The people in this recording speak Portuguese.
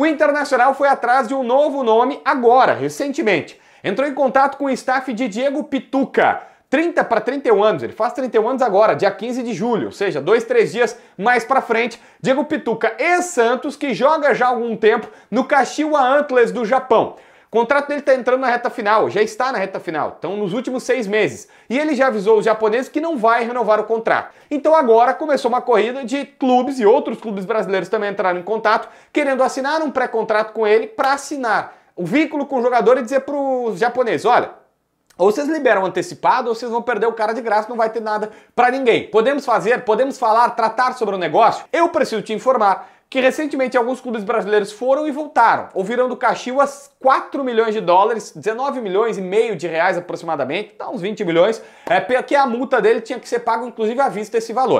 O Internacional foi atrás de um novo nome agora, recentemente. Entrou em contato com o staff de Diego Pituca. 30 para 31 anos, ele faz 31 anos agora, dia 15 de julho, ou seja, dois, três dias mais para frente. Diego Pituca e Santos, que joga já há algum tempo no Kashiwa Antlers do Japão. O contrato dele está entrando na reta final, já está na reta final, então nos últimos seis meses. E ele já avisou os japoneses que não vai renovar o contrato. Então agora começou uma corrida de clubes e outros clubes brasileiros também entraram em contato, querendo assinar um pré-contrato com ele para assinar o vínculo com o jogador e dizer para os japoneses: olha, ou vocês liberam antecipado, ou vocês vão perder o cara de graça, não vai ter nada para ninguém. Podemos fazer, podemos falar, tratar sobre o negócio? Eu preciso te informar que recentemente alguns clubes brasileiros foram e voltaram. Ouviram do Caxias 4 milhões de dólares, 19 milhões e meio de reais aproximadamente, dá tá uns 20 milhões, é, porque a multa dele tinha que ser paga inclusive à vista esse valor.